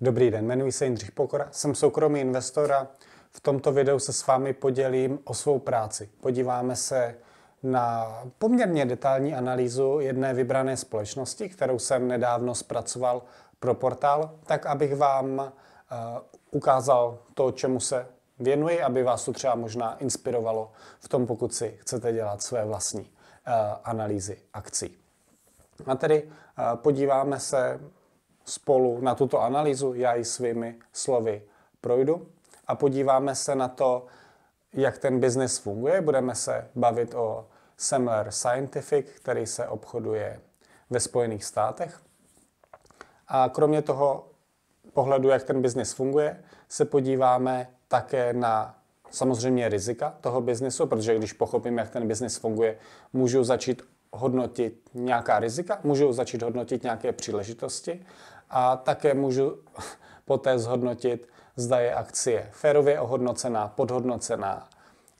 Dobrý den, jmenuji se Jindřich Pokora, jsem soukromý investor a v tomto videu se s vámi podělím o svou práci. Podíváme se na poměrně detailní analýzu jedné vybrané společnosti, kterou jsem nedávno zpracoval pro portál, tak abych vám eh, ukázal to, čemu se věnuji, aby vás to třeba možná inspirovalo v tom, pokud si chcete dělat své vlastní eh, analýzy akcí. A tedy eh, podíváme se spolu na tuto analýzu, já ji svými slovy projdu a podíváme se na to, jak ten biznis funguje. Budeme se bavit o Semler Scientific, který se obchoduje ve Spojených státech. A kromě toho pohledu, jak ten biznis funguje, se podíváme také na samozřejmě rizika toho biznisu, protože když pochopím, jak ten biznis funguje, můžu začít hodnotit nějaká rizika, můžu začít hodnotit nějaké příležitosti a také můžu poté zhodnotit, zda je akcie férově ohodnocená, podhodnocená,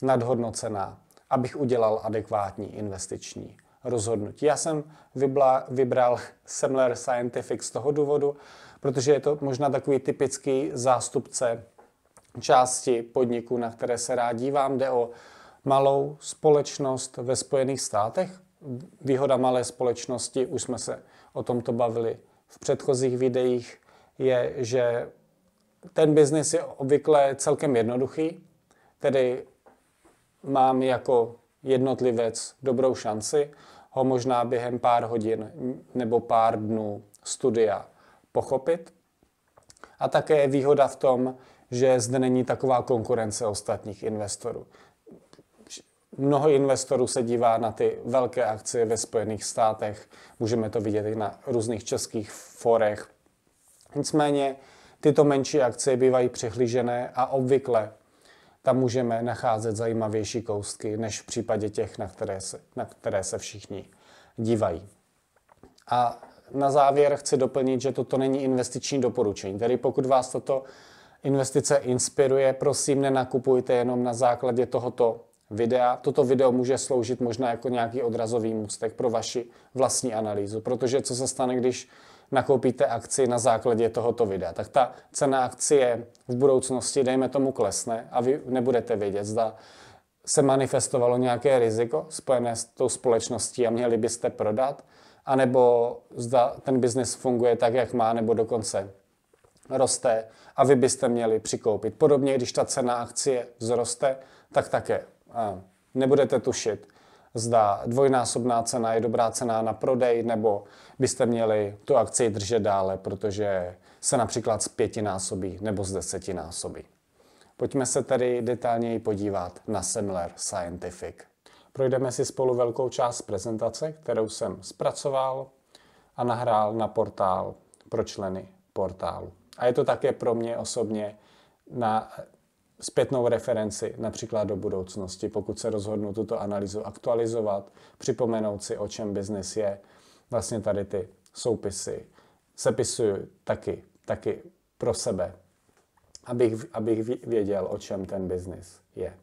nadhodnocená, abych udělal adekvátní investiční rozhodnutí. Já jsem vybla, vybral Semler Scientific z toho důvodu, protože je to možná takový typický zástupce části podniku, na které se rád dívám. Jde o malou společnost ve Spojených státech, výhoda malé společnosti, už jsme se o tomto bavili v předchozích videích, je, že ten biznis je obvykle celkem jednoduchý, tedy mám jako jednotlivec dobrou šanci ho možná během pár hodin nebo pár dnů studia pochopit. A také je výhoda v tom, že zde není taková konkurence ostatních investorů mnoho investorů se dívá na ty velké akcie ve Spojených státech. Můžeme to vidět i na různých českých forech. Nicméně tyto menší akcie bývají přehlížené a obvykle tam můžeme nacházet zajímavější kousky než v případě těch, na které se, na které se všichni dívají. A na závěr chci doplnit, že toto není investiční doporučení. Tedy pokud vás toto investice inspiruje, prosím, nenakupujte jenom na základě tohoto videa. Toto video může sloužit možná jako nějaký odrazový můstek pro vaši vlastní analýzu, protože co se stane, když nakoupíte akci na základě tohoto videa, tak ta cena akcie v budoucnosti, dejme tomu, klesne a vy nebudete vědět, zda se manifestovalo nějaké riziko spojené s tou společností a měli byste prodat, anebo zda ten biznis funguje tak, jak má, nebo dokonce roste a vy byste měli přikoupit. Podobně, když ta cena akcie vzroste, tak také nebudete tušit, zda dvojnásobná cena je dobrá cena na prodej, nebo byste měli tu akci držet dále, protože se například z pětinásobí nebo z desetinásobí. Pojďme se tedy detailněji podívat na Semler Scientific. Projdeme si spolu velkou část prezentace, kterou jsem zpracoval a nahrál na portál pro členy portálu. A je to také pro mě osobně na zpětnou referenci například do budoucnosti, pokud se rozhodnu tuto analýzu aktualizovat, připomenout si, o čem biznis je. Vlastně tady ty soupisy sepisuju taky, taky pro sebe, abych, abych věděl, o čem ten biznis je.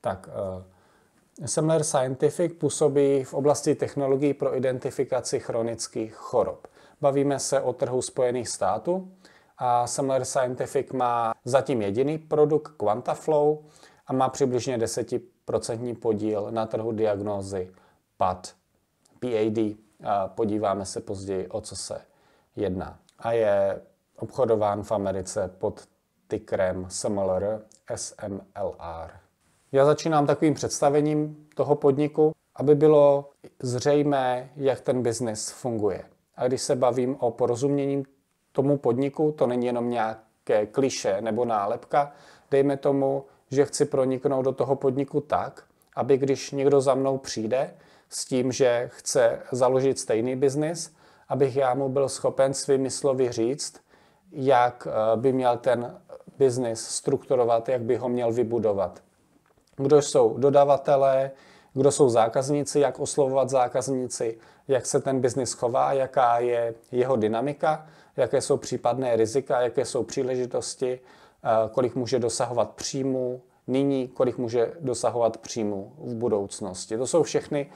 Tak, uh, Semler Scientific působí v oblasti technologií pro identifikaci chronických chorob. Bavíme se o trhu Spojených států, a Semler Scientific má zatím jediný produkt QuantaFlow a má přibližně 10% podíl na trhu diagnózy PAD. PAD. A podíváme se později, o co se jedná. A je obchodován v Americe pod tykrem SMLR, SMLR. Já začínám takovým představením toho podniku, aby bylo zřejmé, jak ten biznis funguje. A když se bavím o porozumění tomu podniku, to není jenom nějaké kliše nebo nálepka, dejme tomu, že chci proniknout do toho podniku tak, aby když někdo za mnou přijde s tím, že chce založit stejný biznis, abych já mu byl schopen svými slovy říct, jak eh, by měl ten biznis strukturovat, jak by ho měl vybudovat. Kdo jsou dodavatelé, kdo jsou zákazníci, jak oslovovat zákazníci, jak se ten biznis chová, jaká je jeho dynamika jaké jsou případné rizika, jaké jsou příležitosti, eh, kolik může dosahovat příjmu nyní, kolik může dosahovat příjmu v budoucnosti. To jsou všechny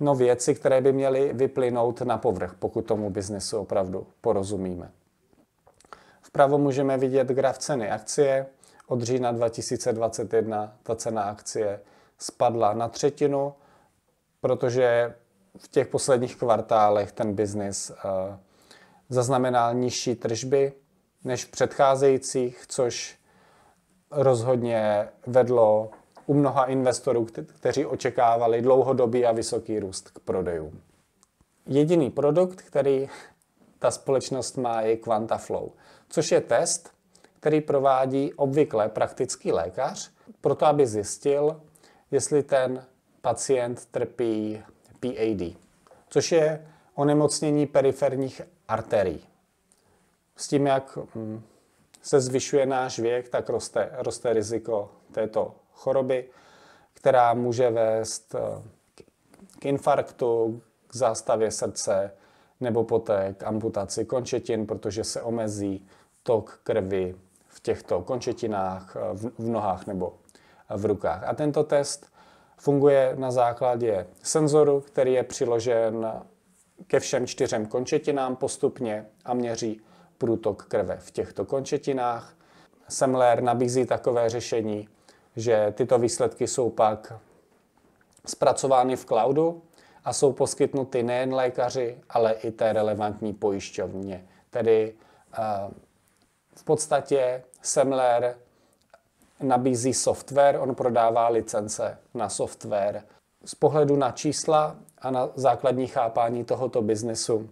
no, věci, které by měly vyplynout na povrch, pokud tomu biznesu opravdu porozumíme. Vpravo můžeme vidět graf ceny akcie. Od října 2021 ta cena akcie spadla na třetinu, protože v těch posledních kvartálech ten biznis uh, zaznamenal nižší tržby než v předcházejících, což rozhodně vedlo u mnoha investorů, kteří očekávali dlouhodobý a vysoký růst k prodejům. Jediný produkt, který ta společnost má, je QuantaFlow, což je test, který provádí obvykle praktický lékař, proto aby zjistil, jestli ten pacient trpí PAD, což je onemocnění periferních arterií. S tím, jak hm, se zvyšuje náš věk, tak roste, roste riziko této choroby, která může vést eh, k infarktu, k zástavě srdce nebo poté k amputaci končetin, protože se omezí tok krvi v těchto končetinách, eh, v nohách nebo v rukách. A tento test funguje na základě senzoru, který je přiložen ke všem čtyřem končetinám postupně a měří průtok krve v těchto končetinách. Semler nabízí takové řešení, že tyto výsledky jsou pak zpracovány v cloudu a jsou poskytnuty nejen lékaři, ale i té relevantní pojišťovně. Tedy eh, v podstatě Semler nabízí software, on prodává licence na software. Z pohledu na čísla a na základní chápání tohoto biznesu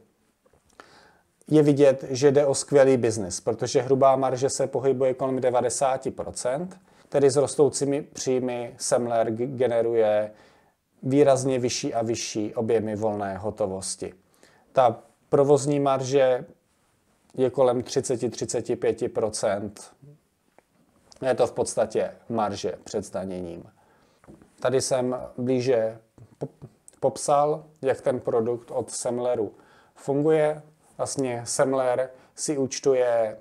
je vidět, že jde o skvělý biznis, protože hrubá marže se pohybuje kolem 90%, tedy s rostoucími příjmy Semler generuje výrazně vyšší a vyšší objemy volné hotovosti. Ta provozní marže je kolem 30-35%. Je to v podstatě marže před zdaněním. Tady jsem blíže popsal, jak ten produkt od Semleru funguje. Vlastně Semler si účtuje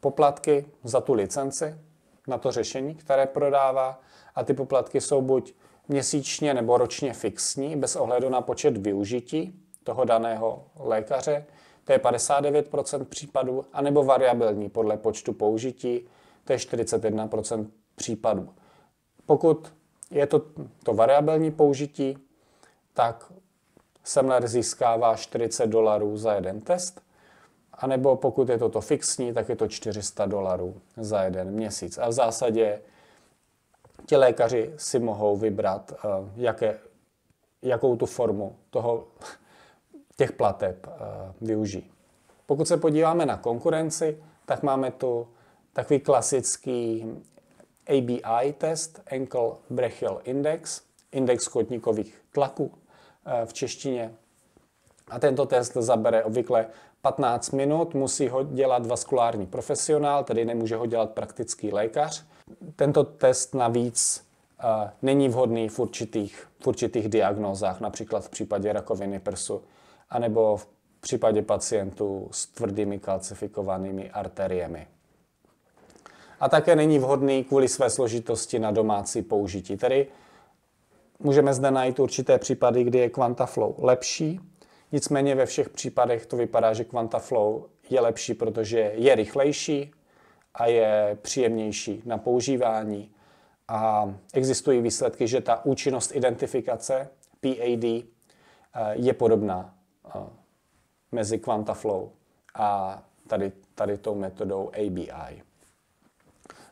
poplatky za tu licenci na to řešení, které prodává a ty poplatky jsou buď měsíčně nebo ročně fixní, bez ohledu na počet využití toho daného lékaře, to je 59% případů, anebo variabilní podle počtu použití, to je 41% případů. Pokud je to to variabilní použití, tak Semler získává 40 dolarů za jeden test, anebo pokud je toto fixní, tak je to 400 dolarů za jeden měsíc. A v zásadě ti lékaři si mohou vybrat, eh, jaké, jakou tu formu toho, těch plateb eh, využijí. Pokud se podíváme na konkurenci, tak máme tu takový klasický ABI test, Ankle Brachial Index, index kotníkových tlaků, Eh, v češtině. A tento test zabere obvykle 15 minut, musí ho dělat vaskulární profesionál, tedy nemůže ho dělat praktický lékař. Tento test navíc eh, není vhodný v určitých, v určitých diagnózách, například v případě rakoviny prsu, anebo v případě pacientů s tvrdými kalcifikovanými arteriemi. A také není vhodný kvůli své složitosti na domácí použití. Tedy Můžeme zde najít určité případy, kdy je QuantaFlow lepší, nicméně ve všech případech to vypadá, že QuantaFlow je lepší, protože je rychlejší a je příjemnější na používání. A existují výsledky, že ta účinnost identifikace PAD eh, je podobná eh, mezi QuantaFlow a tady, tady tou metodou ABI.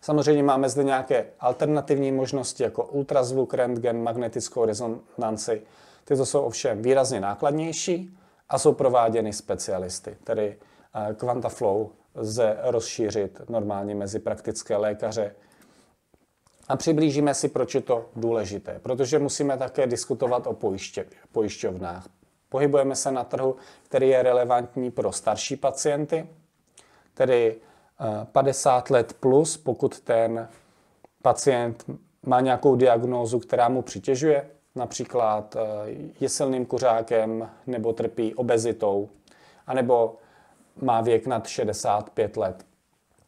Samozřejmě máme zde nějaké alternativní možnosti, jako ultrazvuk, rentgen, magnetickou rezonanci. Tyto jsou ovšem výrazně nákladnější a jsou prováděny specialisty, tedy kvantaflow eh, lze rozšířit normálně mezi praktické lékaře. A přiblížíme si, proč je to důležité, protože musíme také diskutovat o pojiště, pojišťovnách. Pohybujeme se na trhu, který je relevantní pro starší pacienty, tedy 50 let plus, pokud ten pacient má nějakou diagnózu, která mu přitěžuje, například eh, je silným kuřákem nebo trpí obezitou, anebo má věk nad 65 let,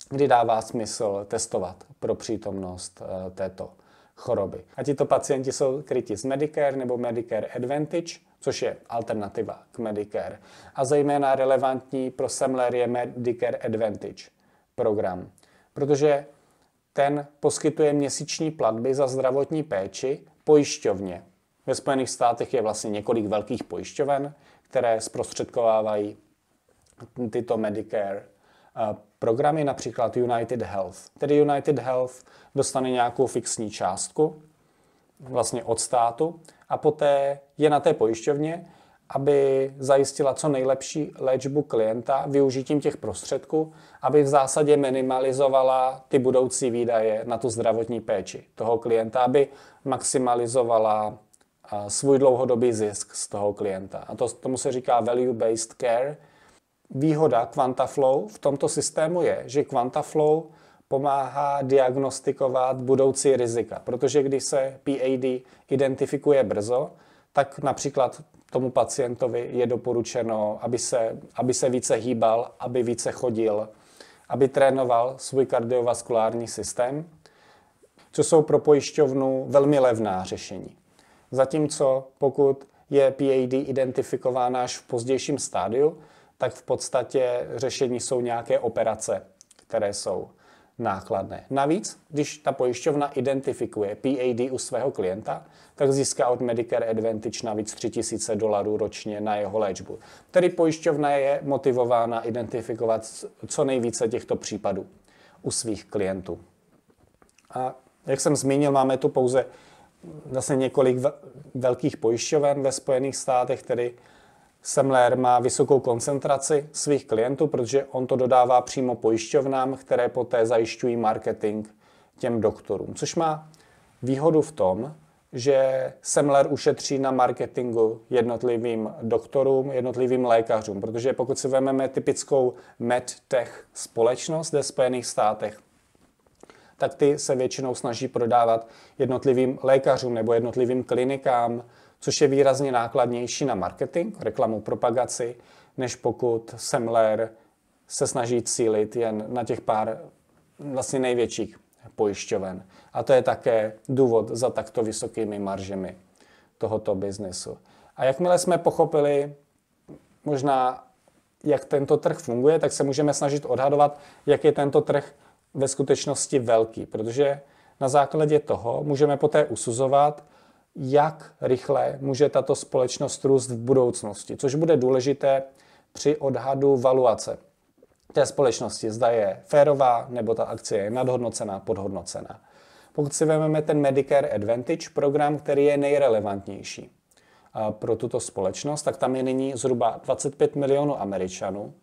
kdy dává smysl testovat pro přítomnost eh, této choroby. A tito pacienti jsou kryti z Medicare nebo Medicare Advantage, což je alternativa k Medicare. A zejména relevantní pro Semler je Medicare Advantage program, protože ten poskytuje měsíční platby za zdravotní péči pojišťovně. Ve Spojených státech je vlastně několik velkých pojišťoven, které zprostředkovávají tyto Medicare eh, programy, například United Health. Tedy United Health dostane nějakou fixní částku vlastně od státu a poté je na té pojišťovně, aby zajistila co nejlepší léčbu klienta využitím těch prostředků, aby v zásadě minimalizovala ty budoucí výdaje na tu zdravotní péči toho klienta, aby maximalizovala svůj dlouhodobý zisk z toho klienta. A to, tomu se říká value-based care. Výhoda QuantaFlow v tomto systému je, že QuantaFlow pomáhá diagnostikovat budoucí rizika, protože když se PAD identifikuje brzo, tak například tomu pacientovi je doporučeno, aby se, aby se více hýbal, aby více chodil, aby trénoval svůj kardiovaskulární systém, co jsou pro pojišťovnu velmi levná řešení. Zatímco pokud je PAD identifikována až v pozdějším stádiu, tak v podstatě řešení jsou nějaké operace, které jsou nákladné. Navíc, když ta pojišťovna identifikuje PAD u svého klienta, tak získá od Medicare Advantage navíc 3000 dolarů ročně na jeho léčbu. Tedy pojišťovna je motivována identifikovat co nejvíce těchto případů u svých klientů. A jak jsem zmínil, máme tu pouze zase několik velkých pojišťoven ve Spojených státech, tedy Semler má vysokou koncentraci svých klientů, protože on to dodává přímo pojišťovnám, které poté zajišťují marketing těm doktorům, což má výhodu v tom, že Semler ušetří na marketingu jednotlivým doktorům, jednotlivým lékařům, protože pokud si vezmeme typickou medtech společnost ve Spojených státech, tak ty se většinou snaží prodávat jednotlivým lékařům nebo jednotlivým klinikám, což je výrazně nákladnější na marketing, reklamu, propagaci, než pokud Semler se snaží cílit jen na těch pár vlastně největších pojišťoven. A to je také důvod za takto vysokými maržemi tohoto biznesu. A jakmile jsme pochopili možná, jak tento trh funguje, tak se můžeme snažit odhadovat, jak je tento trh ve skutečnosti velký, protože na základě toho můžeme poté usuzovat, jak rychle může tato společnost růst v budoucnosti, což bude důležité při odhadu valuace té společnosti, zda je férová nebo ta akcie je nadhodnocená, podhodnocená. Pokud si vezmeme ten Medicare Advantage program, který je nejrelevantnější pro tuto společnost, tak tam je nyní zhruba 25 milionů Američanů.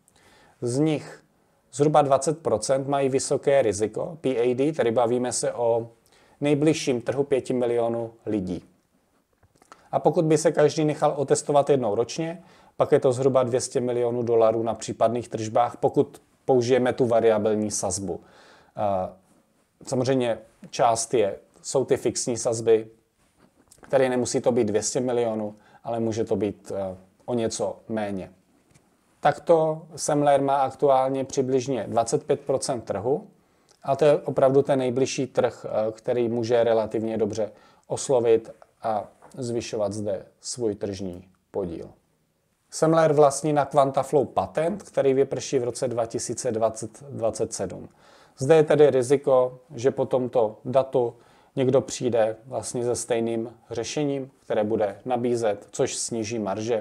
Z nich zhruba 20% mají vysoké riziko, PAD, tedy bavíme se o nejbližším trhu 5 milionů lidí. A pokud by se každý nechal otestovat jednou ročně, pak je to zhruba 200 milionů dolarů na případných tržbách, pokud použijeme tu variabilní sazbu. Eh, samozřejmě část je, jsou ty fixní sazby, které nemusí to být 200 milionů, ale může to být eh, o něco méně. Takto Semler má aktuálně přibližně 25 trhu a to je opravdu ten nejbližší trh, eh, který může relativně dobře oslovit a zvyšovat zde svůj tržní podíl. Semler vlastní na QuantaFlow patent, který vyprší v roce 2027. Zde je tedy riziko, že po tomto datu někdo přijde vlastně se stejným řešením, které bude nabízet, což sníží marže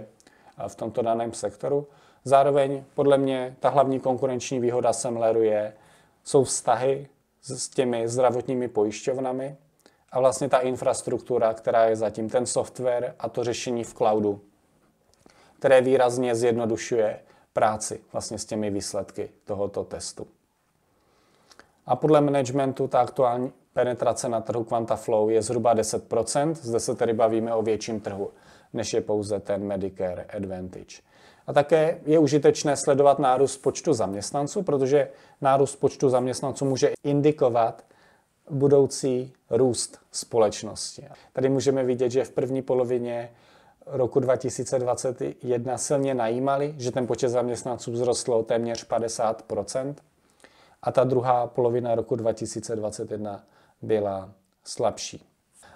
eh, v tomto daném sektoru. Zároveň podle mě ta hlavní konkurenční výhoda Semleru je, jsou vztahy s těmi zdravotními pojišťovnami, a vlastně ta infrastruktura, která je zatím, ten software a to řešení v cloudu, které výrazně zjednodušuje práci vlastně s těmi výsledky tohoto testu. A podle managementu ta aktuální penetrace na trhu QuantaFlow je zhruba 10%. Zde se tedy bavíme o větším trhu, než je pouze ten Medicare Advantage. A také je užitečné sledovat nárůst počtu zaměstnanců, protože nárůst počtu zaměstnanců může indikovat, budoucí růst společnosti. Tady můžeme vidět, že v první polovině roku 2021 silně najímali, že ten počet zaměstnanců vzrostl o téměř 50 a ta druhá polovina roku 2021 byla slabší.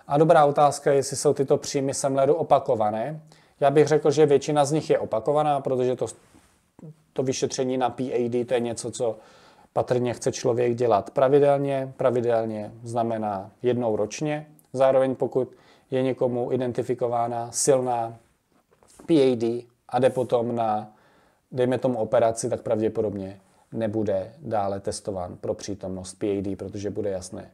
A dobrá otázka je, jestli jsou tyto příjmy Semleru opakované. Já bych řekl, že většina z nich je opakovaná, protože to, to vyšetření na PAD to je něco, co patrně chce člověk dělat pravidelně. Pravidelně znamená jednou ročně. Zároveň pokud je někomu identifikována silná PAD a jde potom na, dejme tomu, operaci, tak pravděpodobně nebude dále testován pro přítomnost PAD, protože bude jasné,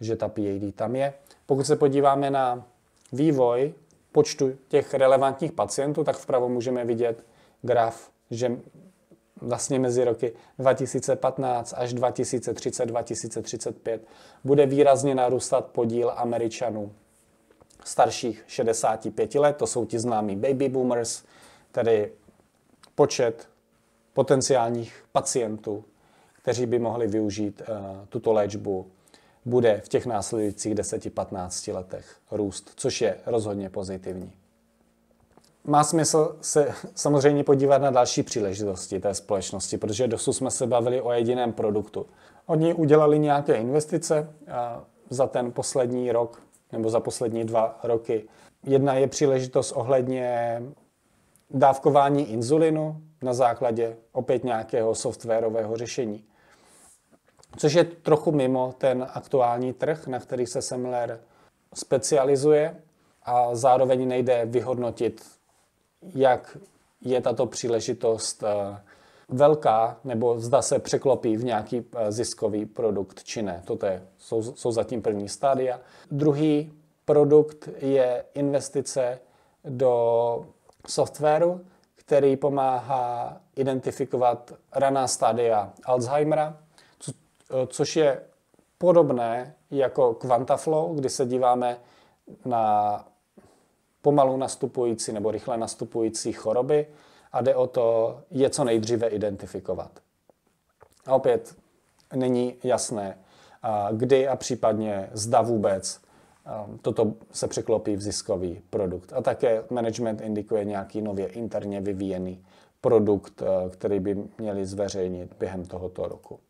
že ta PAD tam je. Pokud se podíváme na vývoj počtu těch relevantních pacientů, tak vpravo můžeme vidět graf, že vlastně mezi roky 2015 až 2030-2035 bude výrazně narůstat podíl Američanů starších 65 let, to jsou ti známí baby boomers, tedy počet potenciálních pacientů, kteří by mohli využít uh, tuto léčbu, bude v těch následujících 10-15 letech růst, což je rozhodně pozitivní má smysl se samozřejmě podívat na další příležitosti té společnosti, protože dosud jsme se bavili o jediném produktu. Oni udělali nějaké investice za ten poslední rok nebo za poslední dva roky. Jedna je příležitost ohledně dávkování inzulinu na základě opět nějakého softwarového řešení. Což je trochu mimo ten aktuální trh, na který se Semler specializuje a zároveň nejde vyhodnotit jak je tato příležitost eh, velká, nebo zda se překlopí v nějaký eh, ziskový produkt či ne. Toto je, jsou, jsou zatím první stádia. Druhý produkt je investice do softwaru, který pomáhá identifikovat raná stádia Alzheimera, co, eh, což je podobné jako QuantaFlow, kdy se díváme na pomalu nastupující nebo rychle nastupující choroby a jde o to je co nejdříve identifikovat. A opět není jasné, kdy a případně zda vůbec toto se překlopí v ziskový produkt. A také management indikuje nějaký nově interně vyvíjený produkt, který by měli zveřejnit během tohoto roku.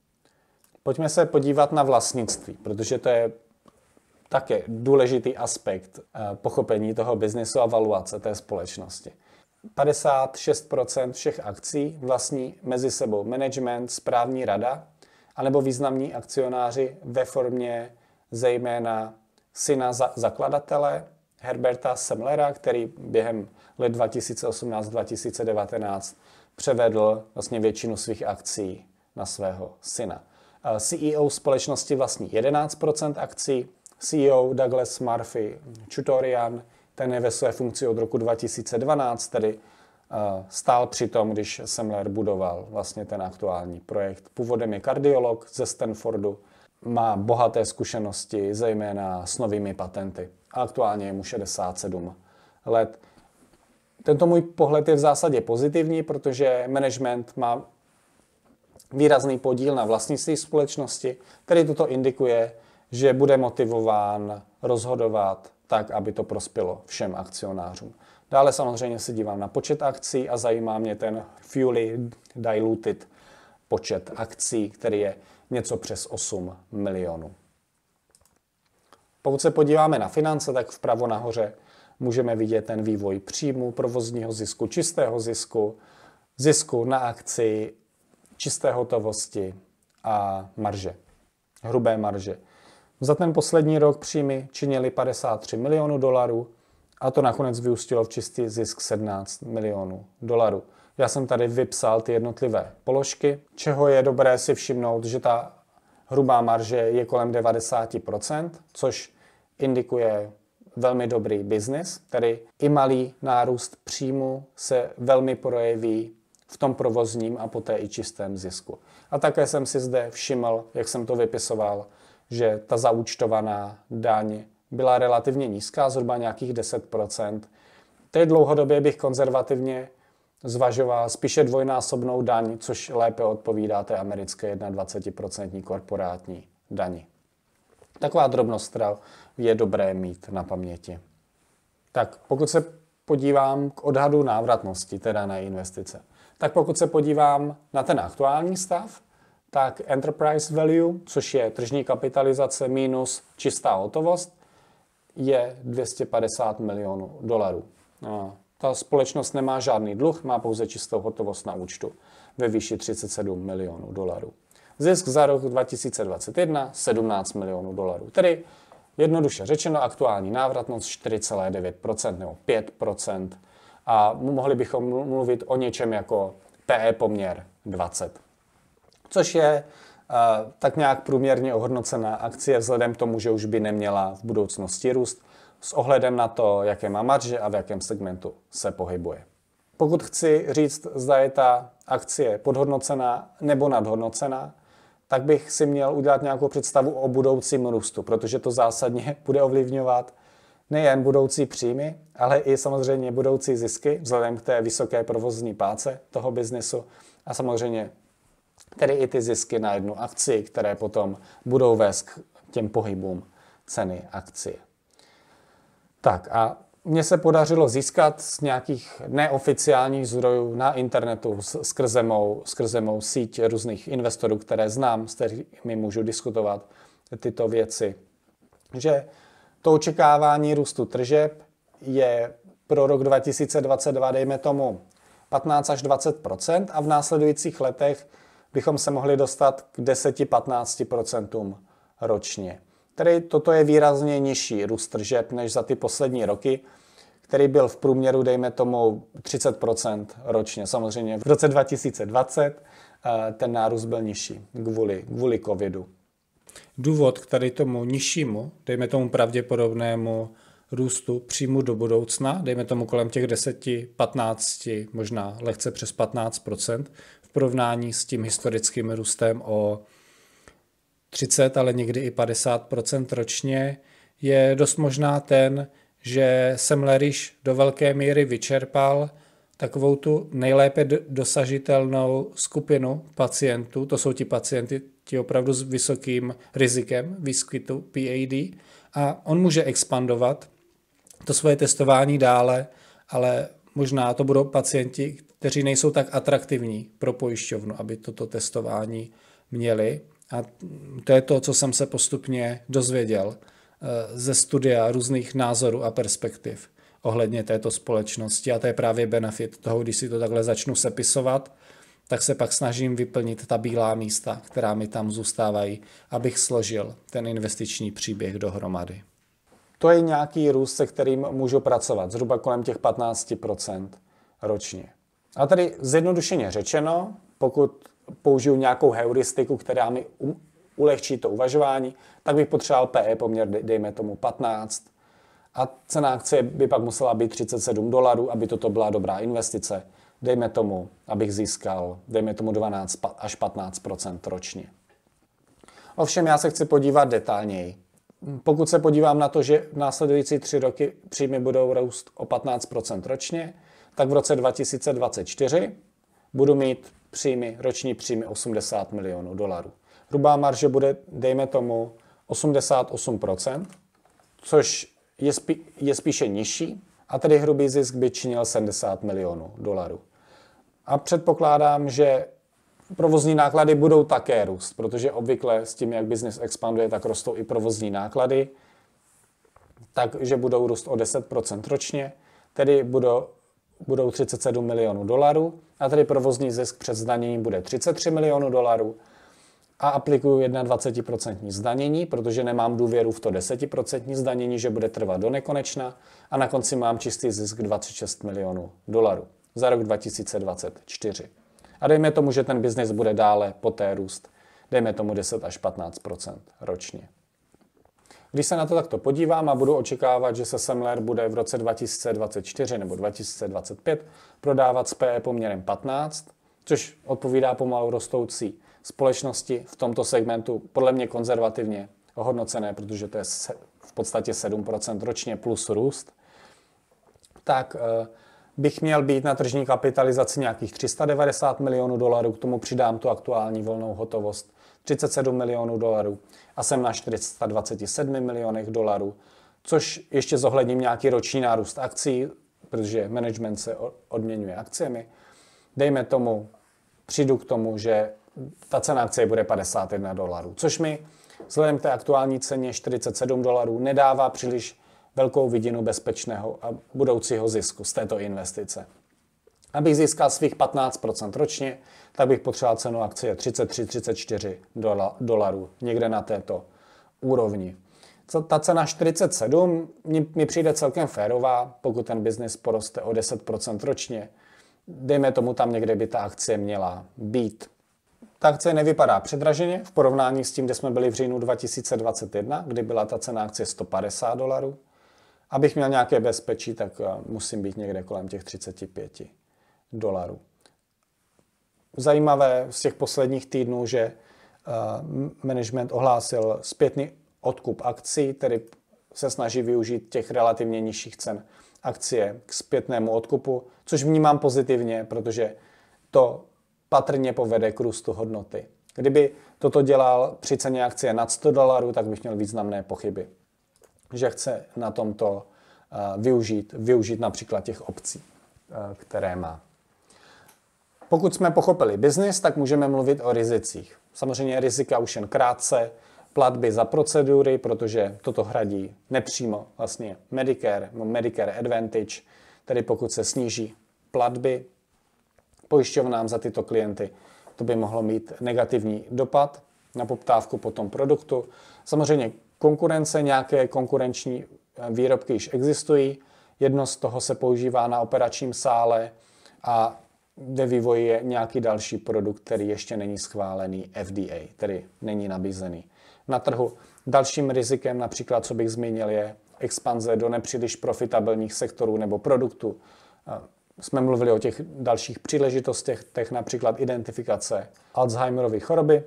Pojďme se podívat na vlastnictví, protože to je také důležitý aspekt eh, pochopení toho biznesu a valuace té společnosti. 56% všech akcí vlastní mezi sebou management, správní rada, anebo významní akcionáři ve formě zejména syna za- zakladatele Herberta Semlera, který během let 2018-2019 převedl vlastně většinu svých akcí na svého syna. Eh, CEO společnosti vlastní 11% akcí, CEO Douglas Murphy Chutorian, ten je ve své funkci od roku 2012, tedy eh, stál při tom, když Semler budoval vlastně ten aktuální projekt. Původem je kardiolog ze Stanfordu, má bohaté zkušenosti, zejména s novými patenty. Aktuálně je mu 67 let. Tento můj pohled je v zásadě pozitivní, protože management má výrazný podíl na vlastnictví společnosti, který toto indikuje že bude motivován rozhodovat tak, aby to prospělo všem akcionářům. Dále samozřejmě se dívám na počet akcí a zajímá mě ten fully diluted počet akcí, který je něco přes 8 milionů. Pokud se podíváme na finance, tak vpravo nahoře můžeme vidět ten vývoj příjmu, provozního zisku, čistého zisku, zisku na akci, čisté hotovosti a marže, hrubé marže. Za ten poslední rok příjmy činily 53 milionů dolarů a to nakonec vyústilo v čistý zisk 17 milionů dolarů. Já jsem tady vypsal ty jednotlivé položky, čeho je dobré si všimnout, že ta hrubá marže je kolem 90%, což indikuje velmi dobrý biznis, tedy i malý nárůst příjmu se velmi projeví v tom provozním a poté i čistém zisku. A také jsem si zde všiml, jak jsem to vypisoval, že ta zaúčtovaná daň byla relativně nízká, zhruba nějakých 10%. Teď dlouhodobě bych konzervativně zvažoval spíše dvojnásobnou daň, což lépe odpovídá té americké 21% korporátní dani. Taková drobnost, která je dobré mít na paměti. Tak pokud se podívám k odhadu návratnosti, teda na investice, tak pokud se podívám na ten aktuální stav, tak enterprise value, což je tržní kapitalizace minus čistá hotovost, je 250 milionů dolarů. Ta společnost nemá žádný dluh, má pouze čistou hotovost na účtu ve výši 37 milionů dolarů. Zisk za rok 2021 17 milionů dolarů. Tedy jednoduše řečeno aktuální návratnost 4,9% nebo 5% a mohli bychom mluvit o něčem jako PE poměr 20 což je uh, tak nějak průměrně ohodnocená akcie vzhledem k tomu, že už by neměla v budoucnosti růst s ohledem na to, jaké má marže a v jakém segmentu se pohybuje. Pokud chci říct, zda je ta akcie podhodnocená nebo nadhodnocená, tak bych si měl udělat nějakou představu o budoucím růstu, protože to zásadně bude ovlivňovat nejen budoucí příjmy, ale i samozřejmě budoucí zisky vzhledem k té vysoké provozní páce toho biznesu a samozřejmě tedy i ty zisky na jednu akci, které potom budou vést k těm pohybům ceny akcie. Tak a mně se podařilo získat z nějakých neoficiálních zdrojů na internetu skrze mou, skrze mou síť různých investorů, které znám, s kterými můžu diskutovat tyto věci, že to očekávání růstu tržeb je pro rok 2022, dejme tomu, 15 až 20 a v následujících letech bychom se mohli dostat k 10-15% ročně. Tedy toto je výrazně nižší růst tržeb než za ty poslední roky, který byl v průměru, dejme tomu, 30% ročně. Samozřejmě v roce 2020 eh, ten nárůst byl nižší kvůli, kvůli covidu. Důvod k tady tomu nižšímu, dejme tomu pravděpodobnému růstu příjmu do budoucna, dejme tomu kolem těch 10, 15, možná lehce přes 15 porovnání s tím historickým růstem o 30, ale někdy i 50 ročně, je dost možná ten, že jsem Leriš do velké míry vyčerpal takovou tu nejlépe dosažitelnou skupinu pacientů, to jsou ti pacienti ti opravdu s vysokým rizikem výskytu PAD a on může expandovat to svoje testování dále, ale možná to budou pacienti, kteří nejsou tak atraktivní pro pojišťovnu, aby toto testování měli. A to je to, co jsem se postupně dozvěděl eh, ze studia různých názorů a perspektiv ohledně této společnosti. A to je právě benefit toho, když si to takhle začnu sepisovat, tak se pak snažím vyplnit ta bílá místa, která mi tam zůstávají, abych složil ten investiční příběh dohromady. To je nějaký růst, se kterým můžu pracovat, zhruba kolem těch 15 ročně. A tady zjednodušeně řečeno, pokud použiju nějakou heuristiku, která mi ulehčí to uvažování, tak bych potřeboval PE poměr, dejme tomu 15, a cena akcie by pak musela být 37 dolarů, aby toto byla dobrá investice. Dejme tomu, abych získal, dejme tomu 12 až 15 ročně. Ovšem já se chci podívat detailněji. Pokud se podívám na to, že následující tři roky příjmy budou růst o 15 ročně, tak v roce 2024 budu mít příjmy, roční příjmy 80 milionů dolarů. Hrubá marže bude, dejme tomu, 88%, což je, spí, je spíše nižší, a tedy hrubý zisk by činil 70 milionů dolarů. A předpokládám, že provozní náklady budou také růst, protože obvykle s tím, jak biznis expanduje, tak rostou i provozní náklady, takže budou růst o 10% ročně, tedy budou, budou 37 milionů dolarů a tedy provozní zisk před zdaněním bude 33 milionů dolarů a aplikuju 21% zdanění, protože nemám důvěru v to 10% zdanění, že bude trvat do nekonečna a na konci mám čistý zisk 26 milionů dolarů za rok 2024. A dejme tomu, že ten biznis bude dále poté růst, dejme tomu 10 až 15 ročně. Když se na to takto podívám a budu očekávat, že se Semler bude v roce 2024 nebo 2025 prodávat s PE poměrem 15, což odpovídá pomalu rostoucí společnosti v tomto segmentu, podle mě konzervativně ohodnocené, protože to je v podstatě 7% ročně plus růst, tak eh, bych měl být na tržní kapitalizaci nějakých 390 milionů dolarů, k tomu přidám tu aktuální volnou hotovost 37 milionů dolarů a jsem na 427 milionech dolarů, což ještě zohledním nějaký roční nárůst akcí, protože management se odměňuje akciemi. Dejme tomu, přijdu k tomu, že ta cena akcie bude 51 dolarů, což mi vzhledem k té aktuální ceně 47 dolarů nedává příliš velkou vidinu bezpečného a budoucího zisku z této investice. Abych získal svých 15% ročně, tak bych potřeboval cenu akcie 33-34 dolarů, někde na této úrovni. Co, ta cena 47 mi, mi přijde celkem férová, pokud ten biznis poroste o 10% ročně. Dejme tomu tam někde by ta akcie měla být. Ta akce nevypadá předraženě v porovnání s tím, kde jsme byli v říjnu 2021, kdy byla ta cena akcie 150 dolarů. Abych měl nějaké bezpečí, tak eh, musím být někde kolem těch 35 dolarů. Zajímavé z těch posledních týdnů, že eh, management ohlásil zpětný odkup akcí, tedy se snaží využít těch relativně nižších cen akcie k zpětnému odkupu, což vnímám pozitivně, protože to patrně povede k růstu hodnoty. Kdyby toto dělal při ceně akcie nad 100 dolarů, tak bych měl významné pochyby, že chce na tomto eh, využít, využít například těch obcí, eh, které má. Pokud jsme pochopili biznis, tak můžeme mluvit o rizicích. Samozřejmě rizika už jen krátce, platby za procedury, protože toto hradí nepřímo vlastně Medicare, no, Medicare Advantage, tedy pokud se sníží platby pojišťovnám za tyto klienty, to by mohlo mít negativní dopad na poptávku po tom produktu. Samozřejmě konkurence, nějaké konkurenční eh, výrobky již existují, jedno z toho se používá na operačním sále a ve vývoji je nějaký další produkt, který ještě není schválený FDA, tedy není nabízený na trhu. Dalším rizikem, například, co bych zmínil, je expanze do nepříliš profitabilních sektorů nebo produktů. Jsme mluvili o těch dalších příležitostech, těch například identifikace Alzheimerovy choroby.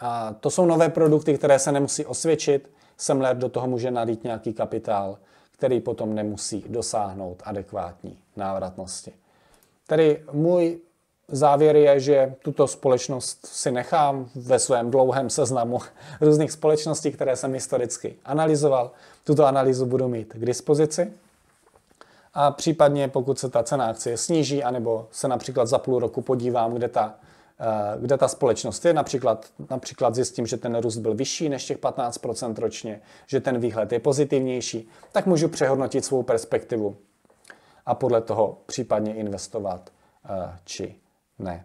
A to jsou nové produkty, které se nemusí osvědčit. Semler do toho může nalít nějaký kapitál, který potom nemusí dosáhnout adekvátní návratnosti. Tedy můj závěr je, že tuto společnost si nechám ve svém dlouhém seznamu různých společností, které jsem historicky analyzoval. Tuto analýzu budu mít k dispozici. A případně, pokud se ta cena akcie sníží, anebo se například za půl roku podívám, kde ta, eh, kde ta společnost je, například, například zjistím, že ten růst byl vyšší než těch 15% ročně, že ten výhled je pozitivnější, tak můžu přehodnotit svou perspektivu a podle toho případně investovat eh, či ne.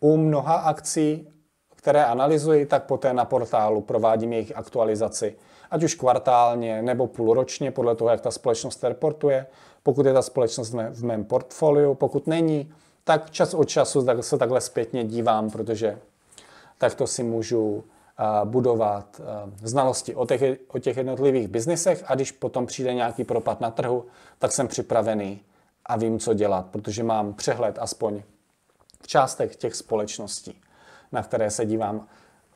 U mnoha akcí, které analyzuji, tak poté na portálu provádím jejich aktualizaci, ať už kvartálně nebo půlročně, podle toho, jak ta společnost reportuje, pokud je ta společnost v mém portfoliu, pokud není, tak čas od času se takhle zpětně dívám, protože takto si můžu budovat znalosti o těch, o těch jednotlivých biznisech a když potom přijde nějaký propad na trhu, tak jsem připravený a vím, co dělat, protože mám přehled aspoň v částech těch společností, na které se dívám.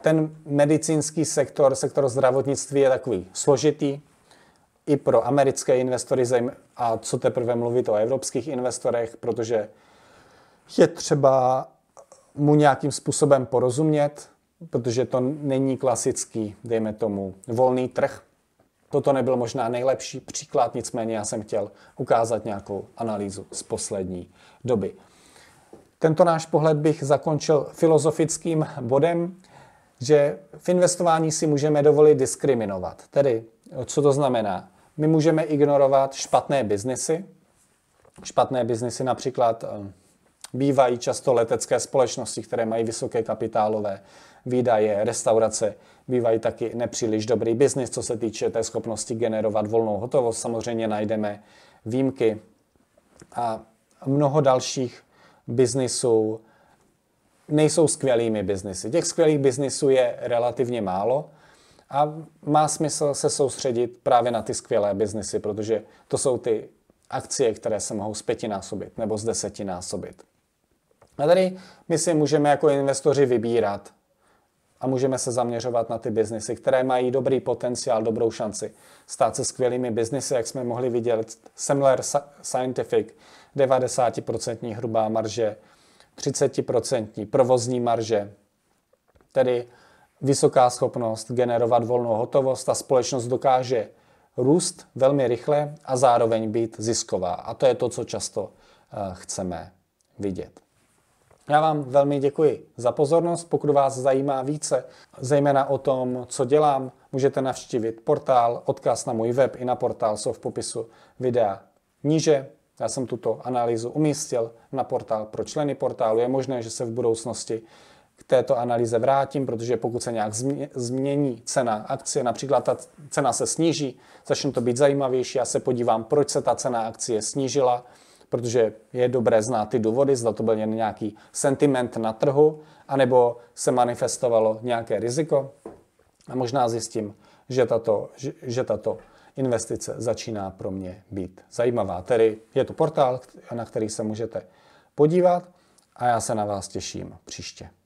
Ten medicínský sektor, sektor zdravotnictví je takový složitý i pro americké investory a co teprve mluvit o evropských investorech, protože je třeba mu nějakým způsobem porozumět, protože to není klasický, dejme tomu, volný trh. Toto nebyl možná nejlepší příklad, nicméně já jsem chtěl ukázat nějakou analýzu z poslední doby. Tento náš pohled bych zakončil filozofickým bodem, že v investování si můžeme dovolit diskriminovat. Tedy, co to znamená? My můžeme ignorovat špatné biznesy, špatné biznesy například eh, bývají často letecké společnosti, které mají vysoké kapitálové výdaje, restaurace bývají taky nepříliš dobrý biznis, co se týče té schopnosti generovat volnou hotovost. Samozřejmě najdeme výjimky a mnoho dalších biznisů nejsou skvělými biznisy. Těch skvělých biznisů je relativně málo a má smysl se soustředit právě na ty skvělé biznisy, protože to jsou ty akcie, které se mohou zpětinásobit nebo z desetinásobit. A tady my si můžeme jako investoři vybírat a můžeme se zaměřovat na ty biznesy, které mají dobrý potenciál, dobrou šanci stát se skvělými biznesy, jak jsme mohli vidět. Semler Scientific, 90% hrubá marže, 30% provozní marže, tedy vysoká schopnost generovat volnou hotovost. Ta společnost dokáže růst velmi rychle a zároveň být zisková. A to je to, co často eh, chceme vidět. Já vám velmi děkuji za pozornost. Pokud vás zajímá více, zejména o tom, co dělám, můžete navštívit portál, odkaz na můj web i na portál jsou v popisu videa níže. Já jsem tuto analýzu umístil na portál pro členy portálu. Je možné, že se v budoucnosti k této analýze vrátím, protože pokud se nějak změní cena akcie, například ta cena se sníží, začne to být zajímavější, já se podívám, proč se ta cena akcie snížila, protože je dobré znát ty důvody, zda to byl jen nějaký sentiment na trhu, anebo se manifestovalo nějaké riziko a možná zjistím, že tato, že, že tato investice začíná pro mě být zajímavá. Tedy je to portál, na který se můžete podívat a já se na vás těším příště.